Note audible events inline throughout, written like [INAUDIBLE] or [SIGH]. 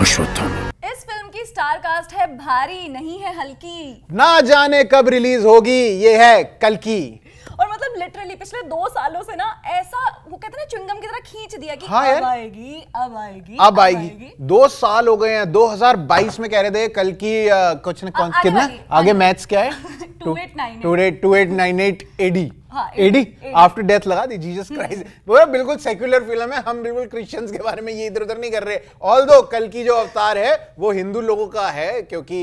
अश्वत्थामा इस फिल्म की star cast है भारी नहीं है हल्की ना जाने कब रिलीज होगी ये है कल की और मतलब लिटरली पिछले दो सालों से ना ऐसा वो कहते ना चुंगम की तरह खींच दिया कि हाँ अब आएगी अब आएगी अब आएगी।, आएगी दो साल हो गए हैं 2022 में कह रहे थे कल की आ, कुछ न कौन कितना आगे मैथ्स क्या है [LAUGHS] आफ्टर डेथ हाँ, लगा दी जीसस क्राइस्ट हम्म। बिल्कुल सेक्युलर फिल्म है हम बिल्कुल क्रिश्चियंस के बारे में ये इधर उधर नहीं कर रहे ऑल कल की जो अवतार है वो हिंदू लोगों का है क्योंकि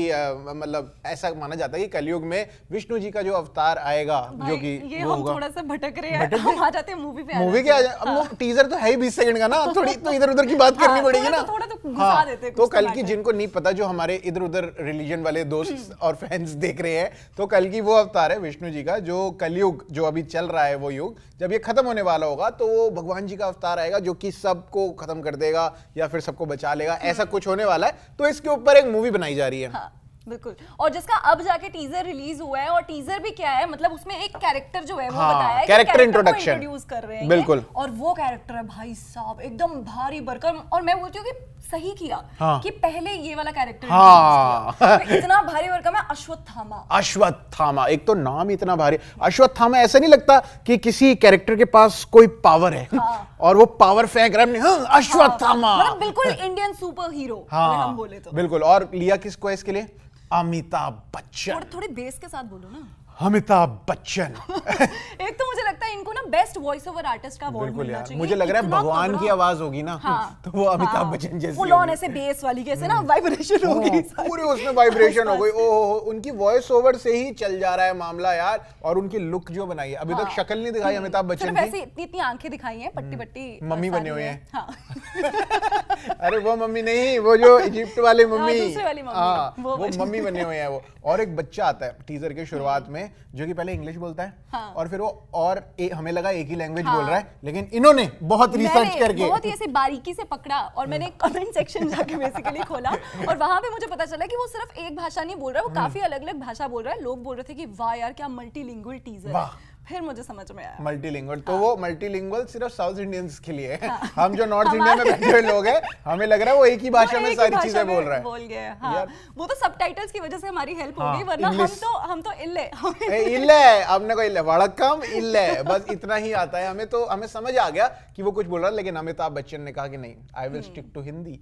मतलब ऐसा माना जाता है कि कलयुग में विष्णु जी का जो अवतार आएगा जो कि ये हम थोड़ा सा भटक रहे हैं हम आ जाते हैं मूवी पे मूवी के आ जाए टीजर हाँ। तो है ही बीस सेकंड का ना थोड़ी तो [LAUGHS] इधर उधर की बात हाँ, करनी पड़ेगी ना तो, थोड़ा तो देते तो कल की जिनको नहीं पता जो हमारे इधर उधर रिलीजन वाले दोस्त हम्म। और फैंस देख रहे हैं तो कल कि वो अवतार है विष्णु जी का जो कलयुग जो अभी चल रहा है वो युग जब ये खत्म होने वाला होगा तो वो भगवान जी का अवतार आएगा जो कि सबको खत्म कर देगा या फिर सबको बचा लेगा ऐसा हाँ। कुछ होने वाला है तो इसके ऊपर एक मूवी बनाई जा रही है हाँ। बिल्कुल और जिसका अब जाके टीजर रिलीज हुआ है और टीजर भी क्या है मतलब उसमें एक कैरेक्टर जो है वो हाँ, बताया कैरेक्टर इंट्रोडक्शन इंट्रोड्यूस कर रहे हैं बिल्कुल है? और वो कैरेक्टर है भाई साहब एकदम भारी बरकर और मैं बोलती हूँ कि सही किया हाँ, कि पहले ये वाला कैरेक्टर हाँ, तो इतना भारी वर्ग में अश्वत्थामा अश्वत्थामा एक तो नाम इतना भारी अश्वत्थामा ऐसा नहीं लगता कि किसी कैरेक्टर के पास कोई पावर है हाँ, [LAUGHS] और वो पावर फेंक रहा है हाँ, अश्वत्थामा हाँ। मतलब बिल्कुल इंडियन सुपर हीरो हम बोले तो बिल्कुल और लिया किसको इसके लिए अमिताभ बच्चन थोड़े थोड़े बेस के साथ बोलो ना अमिताभ बच्चन [LAUGHS] एक तो मुझे लगता है इनको ना बेस्ट वॉइस ओवर आर्टिस्ट का अवार्ड मिलना चाहिए मुझे लग रहा है तो भगवान की आवाज होगी ना हाँ, [LAUGHS] तो वो अमिताभ हाँ, बच्चन जैसी फुल ऑन ऐसे बेस वाली कैसे ना वाइब्रेशन हम्म। होगी पूरे उसमें वाइब्रेशन हो गई [LAUGHS] ओ उनकी वॉइस ओवर से ही चल जा रहा है मामला यार और उनकी लुक जो बनाई है अभी तक हाँ। शक्ल नहीं दिखाई अमिताभ बच्चन की इतनी इतनी आंखें दिखाई है पट्टी पट्टी हम्म। मम्मी बने हुए हैं हाँ। [LAUGHS] अरे वो मम्मी नहीं वो जो इजिप्ट वाले हाँ, मम्मी हाँ वो, मम्मी बने हुए हैं वो और एक बच्चा आता है टीजर के शुरुआत में जो कि पहले इंग्लिश बोलता है हाँ। और फिर वो और ए, हमें लगा एक ही लैंग्वेज हाँ। बोल रहा है लेकिन इन्होंने बहुत रिसर्च करके बहुत ऐसे बारीकी से पकड़ा और मैंने कमेंट [LAUGHS] सेक्शन जाके बेसिकली खोला और वहां पे मुझे पता चला कि वो सिर्फ एक भाषा नहीं बोल रहा है वो हम्म। काफी अलग अलग भाषा बोल रहा है लोग बोल रहे थे कि वाह यार क्या मल्टी टीजर फिर मुझे समझ में आया मल्टीलिंगुअल तो हाँ। वो मल्टीलिंगुअल सिर्फ साउथ इंडियंस के लिए है हाँ। हम जो नॉर्थ इंडिया में बैठे हुए लोग हैं हमें लग रहा है वो एक ही भाषा में सारी चीजें बोल रहे है बोल गए हाँ। वो तो सबटाइटल्स की वजह से हमारी हेल्प हाँ। होगी वरना हम तो हम तो इल्ले इल्ले हमने को इल्ले वड़कम इल्ले बस इतना ही आता है हमें तो हमें समझ आ गया कि वो कुछ बोल रहा है लेकिन अमिताभ तो बच्चन ने कहा कि नहीं I will stick to Hindi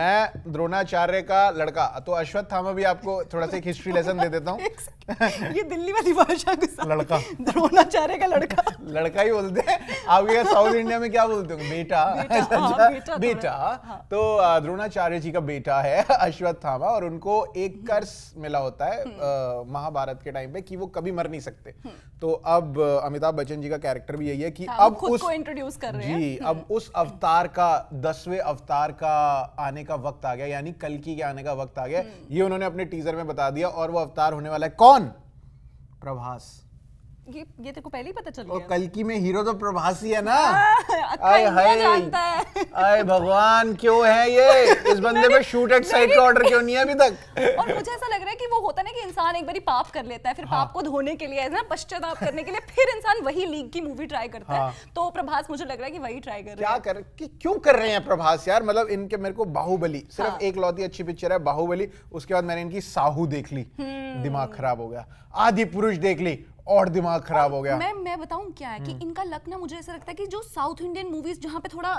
मैं द्रोणाचार्य का लड़का तो अश्वत्थ थामा भी आपको थोड़ा सा एक हिस्ट्री लेसन दे देता हूँ [LAUGHS] ये दिल्ली वाली भाषा लड़का होना चाह रहेगा लड़का लड़का ही बोलते हैं आपके साउथ इंडिया में क्या बोलते हो बेटा [LAUGHS] बेटा, हाँ, अच्छा, हाँ। तो द्रोणाचार्य जी का बेटा है अश्वत्थामा और उनको एक हम्म। कर्स मिला होता है हम्म। महाभारत के टाइम पे कि वो कभी मर नहीं सकते हम्म। तो अब अमिताभ बच्चन जी का कैरेक्टर भी यही है कि हाँ, अब खुद को इंट्रोड्यूस कर रहे हैं जी अब उस अवतार का दसवें अवतार का आने का वक्त आ गया यानी कल की के आने का वक्त आ गया ये उन्होंने अपने टीजर में बता दिया और वो अवतार होने वाला है कौन प्रभास ये ये तेरे को पहले ही पता चल गया कल की में हीरो तो प्रभास ही है ना हाँ, अच्छा, आए हाय जानता है आए भगवान क्यों है ये इस बंदे पे शूट एट साइड का ऑर्डर क्यों नहीं है अभी तक और मुझे ऐसा लग रहा है कि वो होता ना कि इंसान एक बारी पाप कर लेता है फिर हाँ। पाप को धोने के लिए ना पश्चाताप करने के लिए फिर इंसान वही लीग की मूवी ट्राई करता है हाँ। तो प्रभास मुझे लग रहा है कि वही ट्राई कर रहे क्या कर कि क्यों कर रहे हैं प्रभास यार मतलब इनके मेरे को बाहुबली सिर्फ एक लौती अच्छी पिक्चर है बाहुबली उसके बाद मैंने इनकी साहू देख ली हम्म। दिमाग खराब हो गया आदि पुरुष देख ली और दिमाग खराब हो गया मैं मैं बताऊं क्या है कि हम्म। इनका लक ना मुझे ऐसा लगता है कि जो साउथ इंडियन मूवीज जहाँ पे थोड़ा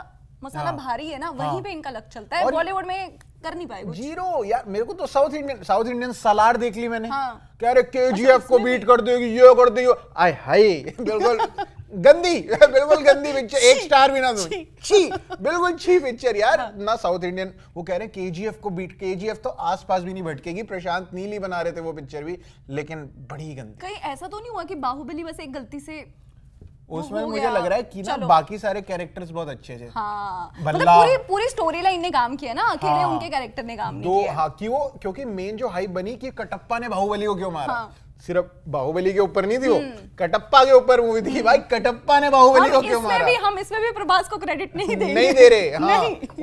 मसाला हाँ, भारी है ना हाँ। वहीं हाँ, पे इनका लक चलता है बॉलीवुड में कर नहीं पाए जीरो यार मेरे को तो South Indian South Indian salad देख ली मैंने हाँ, कह रहे के अच्छा, को बीट कर देगी ये कर देगी आई हाय [LAUGHS] बिल्कुल गंदी [LAUGHS] बिल्कुल गंदी पिक्चर एक स्टार भी ना दो छी बिल्कुल छी पिक्चर यार हाँ। ना साउथ इंडियन वो कह रहे हैं केजीएफ को बीट केजीएफ तो आसपास भी नहीं भटकेगी प्रशांत नीली बना रहे थे वो पिक्चर भी लेकिन बड़ी गंदी कहीं ऐसा तो नहीं हुआ कि बाहुबली बस एक गलती से उसमें मुझे लग रहा है कि ना बाकी सारे कैरेक्टर्स बहुत अच्छे थे हाँ। मतलब पूरी पूरी स्टोरी लाइन ने काम किया ना अकेले हाँ। उनके कैरेक्टर ने काम नहीं किया हाँ कि वो क्योंकि मेन जो हाइप बनी कि कटप्पा ने बाहुबली को क्यों मारा हाँ। सिर्फ बाहुबली के ऊपर नहीं थी वो हम्म। कटप्पा के ऊपर मूवी थी भाई कटप्पा ने बाहुबली को क्यों मारा भी, हम इसमें भी प्रभास को क्रेडिट नहीं दे नहीं दे रहे हाँ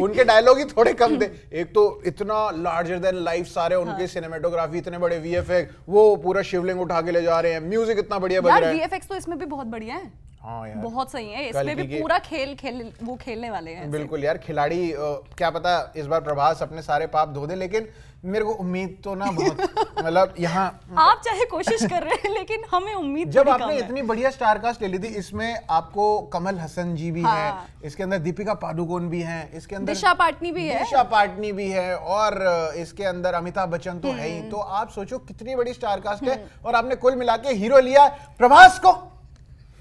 उनके डायलॉग ही थोड़े कम थे हम्म। एक तो इतना लार्जर देन लाइफ सारे हाँ। उनके हाँ। सिनेमेटोग्राफी इतने बड़े वीएफएक्स वो पूरा शिवलिंग उठा के ले जा रहे हैं म्यूजिक इतना बढ़िया बन रहा है वीएफएक्स तो इसमें भी बहुत बढ़िया है हाँ यार बहुत सही है इसमें भी पूरा खेल खेल वो खेलने वाले हैं बिल्कुल यार खिलाड़ी क्या पता इस बार प्रभास अपने सारे पाप धो दे लेकिन मेरे को उम्मीद तो ना बहुत [LAUGHS] मतलब यहाँ आप चाहे कोशिश कर रहे हैं लेकिन हमें उम्मीद जब आपने इतनी बढ़िया स्टार कास्ट ले ली थी इसमें आपको कमल हसन जी भी हाँ। है इसके अंदर दीपिका पादुकोण भी है इसके अंदर दिशा पाटनी भी है दिशा पाटनी भी है और इसके अंदर अमिताभ बच्चन तो है ही हम्म। तो आप सोचो कितनी बड़ी स्टार कास्ट है हम्म। और आपने कुल मिला के हीरो लिया प्रभास को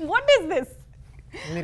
व्हाट इज दिस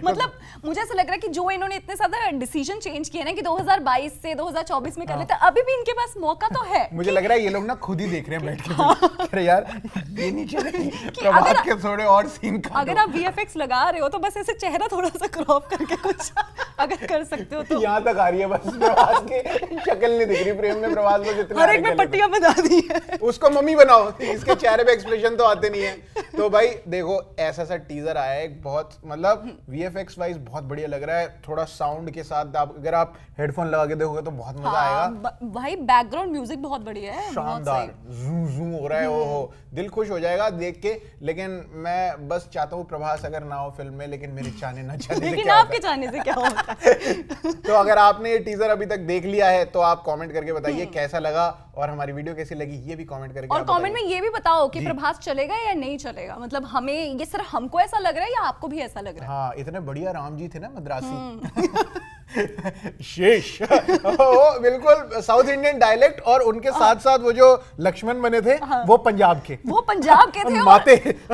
मतलब मुझे ऐसा लग रहा है कि जो इन्होंने इतने ज्यादा डिसीजन चेंज किए ना कि 2022 से 2024 में कर हाँ। लेते अभी भी इनके पास मौका तो है [LAUGHS] मुझे लग रहा है ये लोग ना खुद ही देख रहे हैं बैठ के हाँ। अरे यार ये नीचे [LAUGHS] प्रभात के थोड़े और सीन का अगर आप वीएफएक्स लगा रहे हो तो बस ऐसे चेहरा थोड़ा सा क्रॉप करके कुछ अगर कर सकते हो तो [LAUGHS] यहाँ तक आ रही है बस प्रवास के शक्ल नहीं दिख रही प्रेम में प्रवास बस इतना हर एक में पट्टियां बना दी है उसको मम्मी बनाओ इसके चेहरे पे एक्सप्रेशन तो आते नहीं है तो भाई देखो ऐसा सा टीजर आया है बहुत मतलब वी एफ एक्स वाइज बहुत बढ़िया लग रहा है थोड़ा साउंड के साथ आप अगर आप हेडफोन लगा के देखोगे तो बहुत मजा आएगा हाँ, भाई बैकग्राउंड म्यूजिक बहुत बढ़िया है शानदार जू जू हो रहा है हम्म। ओहो दिल खुश हो जाएगा देख के लेकिन मैं बस चाहता हूँ प्रभास अगर ना हो फिल्म में लेकिन मेरे चाहने ना चले लेकिन आपके चाहने से क्या होता तो अगर आपने ये टीजर अभी तक देख लिया है तो आप कमेंट करके बताइए हम्म। कैसा लगा और हमारी वीडियो कैसी लगी ये भी कमेंट करके और कमेंट में ये भी बताओ कि प्रभास चलेगा या नहीं चलेगा मतलब हमें ये सर हमको ऐसा लग रहा है या आपको भी ऐसा लग रहा है हाँ इतने बढ़िया राम जी थे ना मद्रासी हम्म। [LAUGHS] शेष वो बिल्कुल साउथ इंडियन डायलेक्ट और उनके हाँ। साथ साथ वो जो लक्ष्मण बने थे हाँ। वो पंजाब के वो पंजाब के थे माते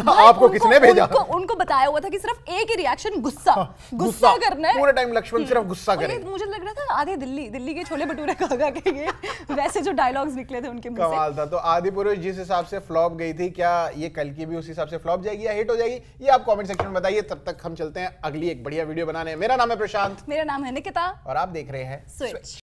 आपको किसने भेजा उनको, उनको बताया हुआ था कि सिर्फ एक ही रिएक्शन हाँ, गुस्सा गुस्सा करना है पूरे टाइम लक्ष्मण हम्म। सिर्फ गुस्सा करे मुझे लग रहा था आधे दिल्ली दिल्ली के छोले भटूरे खा के वैसे जो डायलॉग्स निकले थे उनके कमाल था तो आदि पुरुष जिस हिसाब से फ्लॉप गई थी क्या ये कल की भी उस हिसाब से फ्लॉप जाएगी या हिट हो जाएगी ये आप कमेंट सेक्शन में बताइए तब तक हम चलते हैं अगली एक बढ़िया वीडियो बनाने मेरा नाम है प्रशांत मेरा नाम है निकिता और आप देख रहे हैं स्विच